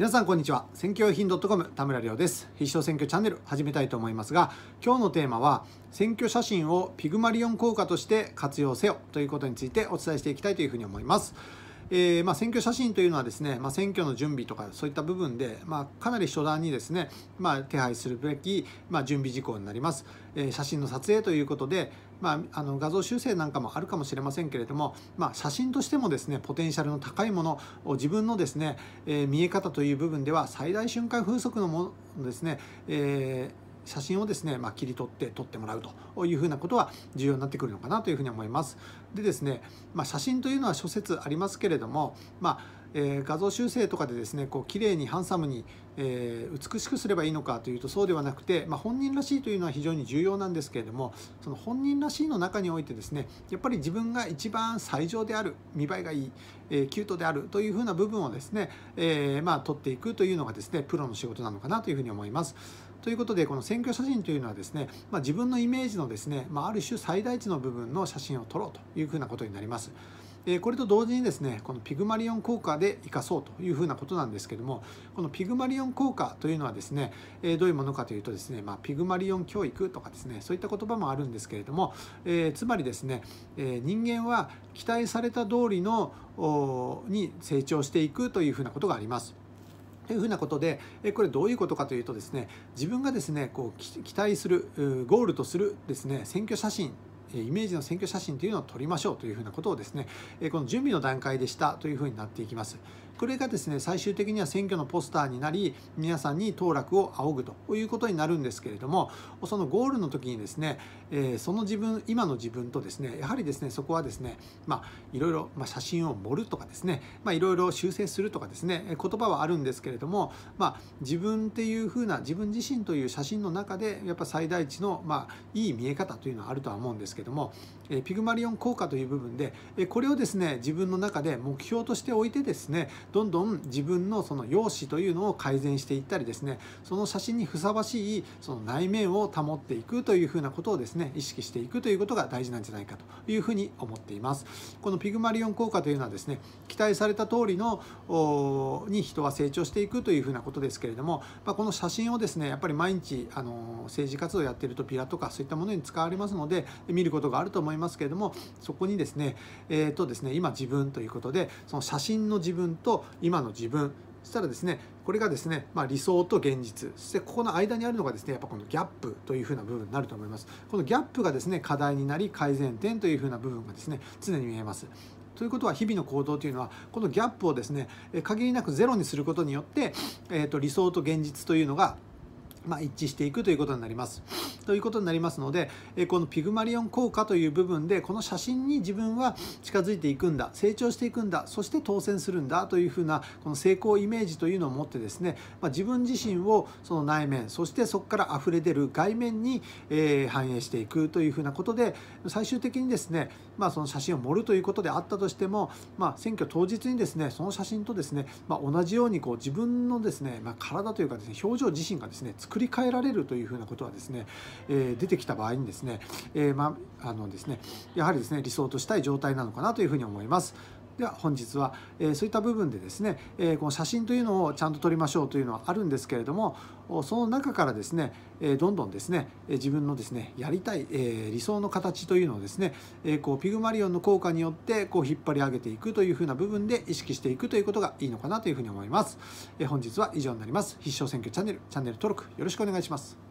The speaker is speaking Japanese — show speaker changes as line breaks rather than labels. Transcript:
皆さんこんにちは選挙用品 .com 田村亮です必勝選挙チャンネル始めたいと思いますが今日のテーマは選挙写真をピグマリオン効果として活用せよということについてお伝えしていきたいというふうに思いますえー、まあ、選挙写真というのはですね、まあ、選挙の準備とかそういった部分で、まあ、かなり初段にですね、まあ、手配するべき、ま準備事項になります、えー、写真の撮影ということで、まあ、あの画像修正なんかもあるかもしれませんけれども、まあ、写真としてもですねポテンシャルの高いものを自分のですね、えー、見え方という部分では最大瞬間風速のものですね、えー写真をですね、まあ、切り取って撮ってもらうというふうなことは重要になってくるのかなというふうに思います。でですね、まあ、写真というのは諸説ありますけれども、まあえー、画像修正とかでですねこう綺麗にハンサムに、えー、美しくすればいいのかというとそうではなくて、まあ、本人らしいというのは非常に重要なんですけれどもその本人らしいの中においてですねやっぱり自分が一番最上である見栄えがいい、えー、キュートであるというふうな部分をですね、えまあ、取っていくというのがですねプロの仕事なのかなというふうに思います。ということでこの選挙写真というのはですね、まあ、自分のイメージのですね、まある種最大値の部分の写真を撮ろうというふうなことになります。これと同時にですねこのピグマリオン効果で生かそうというふうなことなんですけどもこのピグマリオン効果というのはですねどういうものかというとですね、まあ、ピグマリオン教育とかですねそういった言葉もあるんですけれども、えー、つまりですね、え人間は期待された通りのに成長していくというふうなことがあります。というふなことで、これどういうことかというとですね、自分がですね、こう期待する、ゴールとするですね、選挙写真イメージの選挙写真というのを撮りましょうというふうなことをですねこの準備の段階でしたというふうになっていきます。これがですね最終的には選挙のポスターになり皆さんに当落を仰ぐということになるんですけれどもそのゴールの時にですね、えその自分今の自分とですねやはりですねそこはですねまあいろいろ、ま写真を盛るとかですねまあいろいろ修正するとかですね言葉はあるんですけれどもまあ自分っていうふうな自分自身という写真の中でやっぱ最大値のまあいい見え方というのはあるとは思うんですけども、えピグマリオン効果という部分で、えこれをですね自分の中で目標としておいてですねどんどん自分のその容姿というのを改善していったりですねその写真にふさわしいその内面を保っていくというふうなことをですね意識していくということが大事なんじゃないかというふうに思っていますこのピグマリオン効果というのはですね期待された通りのに人は成長していくというふうなことですけれども、まあ、この写真をですねやっぱり毎日あの政治活動やってるとピラとかそういったものに使われますので見ることがあると思いますけれどもそこにですねえー、とですね今自分ということでその写真の自分とと今の自分そしたらですねこれがですね、まあ、理想と現実そしてここの間にあるのがですねやっぱこのギャップというふうな部分になると思いますこのギャップがですね課題になり改善点というふうな部分がですね常に見えますということは日々の行動というのはこのギャップをですね限りなくゼロにすることによって、えー、と理想と現実というのがまあ、一致していくということになります。ということになりますので、えこのピグマリオン効果という部分で、この写真に自分は近づいていくんだ、成長していくんだ、そして当選するんだというふうな、この成功イメージというのを持ってですね、まあ、自分自身をその内面、そしてそこから溢れ出る外面に、え反映していくというふうなことで、最終的にですね、まあ、その写真を盛るということであったとしても、まあ、選挙当日にですね、その写真とですね、ま同じようにこう自分のですね、ま体というかですね、表情自身がですね、作作り変えられるというふうなことはですね、え出てきた場合にですね、えまあのですねやはりですね理想としたい状態なのかなというふうに思います。では本日は、えそういった部分でですね、えこの写真というのをちゃんと撮りましょうというのはあるんですけれどもその中からですね、えどんどんですねえ自分のですねやりたい、え理想の形というのをですね、えこうピグマリオンの効果によってこう引っ張り上げていくというふうな部分で意識していくということがいいのかなというふうに思います。え本日は以上になります。必勝選挙チャンネル、チャンネル登録よろしくお願いします。